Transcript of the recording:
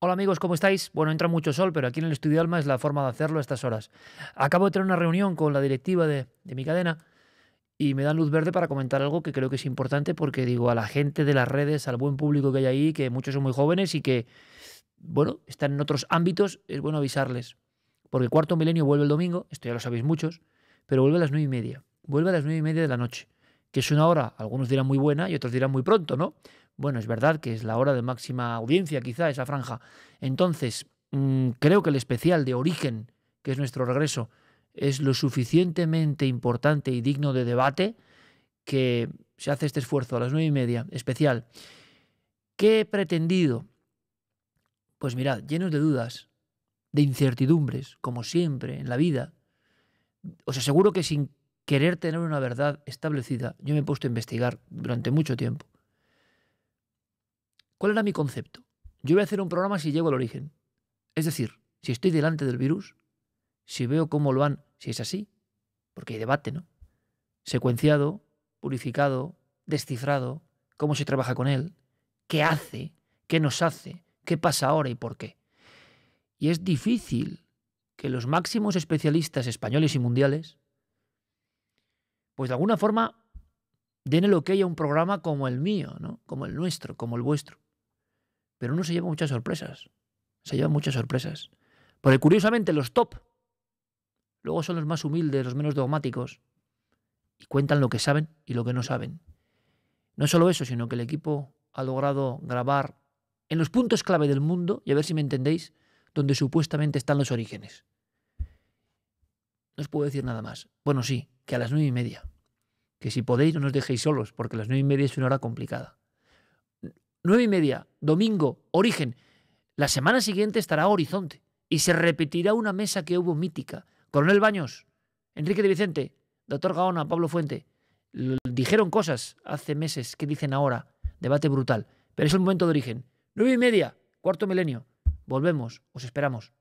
Hola amigos, ¿cómo estáis? Bueno, entra mucho sol, pero aquí en el Estudio Alma es la forma de hacerlo a estas horas. Acabo de tener una reunión con la directiva de, mi cadena y me dan luz verde para comentar algo que creo que es importante porque digo a la gente de las redes, al buen público que hay ahí, que muchos son muy jóvenes y que, bueno, están en otros ámbitos, es bueno avisarles. Porque el cuarto milenio vuelve el domingo, esto ya lo sabéis muchos, pero vuelve a las nueve y media. Vuelve a las nueve y media de la noche que es una hora, algunos dirán muy buena y otros dirán muy pronto, ¿no? Bueno, es verdad que es la hora de máxima audiencia, quizá, esa franja. Entonces, mm, creo que el especial de origen, que es nuestro regreso, es lo suficientemente importante y digno de debate que se hace este esfuerzo a las nueve y media, especial. ¿Qué he pretendido? Pues mirad, llenos de dudas, de incertidumbres, como siempre en la vida. Os aseguro que sin querer tener una verdad establecida, yo me he puesto a investigar durante mucho tiempo. ¿Cuál era mi concepto? Yo voy a hacer un programa si llego al origen. Es decir, si estoy delante del virus, si veo cómo lo han, si es así, porque hay debate, ¿no? Secuenciado, purificado, descifrado, cómo se trabaja con él, qué hace, qué nos hace, qué pasa ahora y por qué. Y es difícil que los máximos especialistas españoles y mundiales pues de alguna forma den el ok a un programa como el mío, ¿no? como el nuestro, como el vuestro. Pero no se lleva muchas sorpresas, se lleva muchas sorpresas. Porque curiosamente los top luego son los más humildes, los menos dogmáticos, y cuentan lo que saben y lo que no saben. No solo eso, sino que el equipo ha logrado grabar en los puntos clave del mundo, y a ver si me entendéis, donde supuestamente están los orígenes. No os puedo decir nada más. Bueno, sí, que a las nueve y media. Que si podéis no nos dejéis solos, porque las nueve y media es una hora complicada. Nueve y media, domingo, origen. La semana siguiente estará Horizonte y se repetirá una mesa que hubo mítica. Coronel Baños, Enrique de Vicente, doctor Gaona, Pablo Fuente, dijeron cosas hace meses que dicen ahora. Debate brutal. Pero es el momento de origen. Nueve y media, cuarto milenio. Volvemos, os esperamos.